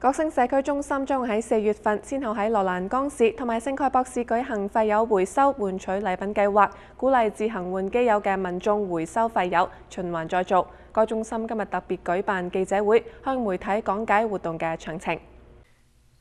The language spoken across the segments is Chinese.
國星社區中心中喺四月份，先後喺羅蘭江市同埋星盖博士舉行廢油回收換取禮品計劃，鼓勵自行換機油嘅民眾回收廢油，循環再續。該中心今日特別舉辦記者會，向媒體講解活動嘅詳情。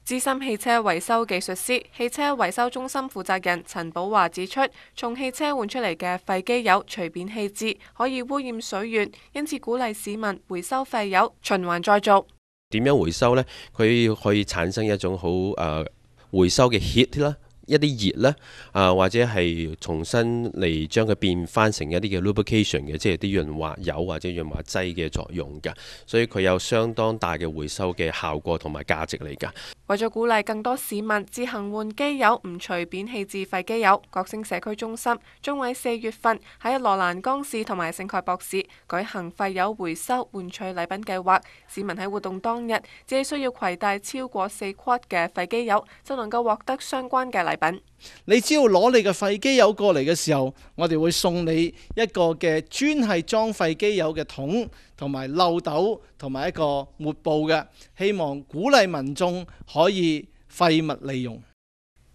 資深汽車維修技術師、汽車維修中心負責人陳寶華指出，從汽車換出嚟嘅廢機油隨便棄置，可以污染水源，因此鼓勵市民回收廢油，循環再續。点样回收呢？佢可以产生一种好诶回收嘅 heat 啦。一啲熱呢，啊或者係重新嚟將佢變翻成一啲嘅 lubrication 嘅，即係啲潤滑油或者潤滑劑嘅作用㗎，所以佢有相當大嘅回收嘅效果同埋價值嚟㗎。為咗鼓勵更多市民自行換機油，唔隨便棄置廢機油，國星社區中心將喺四月份喺羅蘭江市同埋聖蓋博士舉行廢油回收換取禮品計劃。市民喺活動當日，只需要攜帶超過四 q 嘅廢機油，就能夠獲得相關嘅禮。品，你只要攞你嘅废机油过嚟嘅时候，我哋会送你一个嘅专系装废机油嘅桶，同埋漏斗，同埋一个抹布嘅，希望鼓励民众可以废物利用。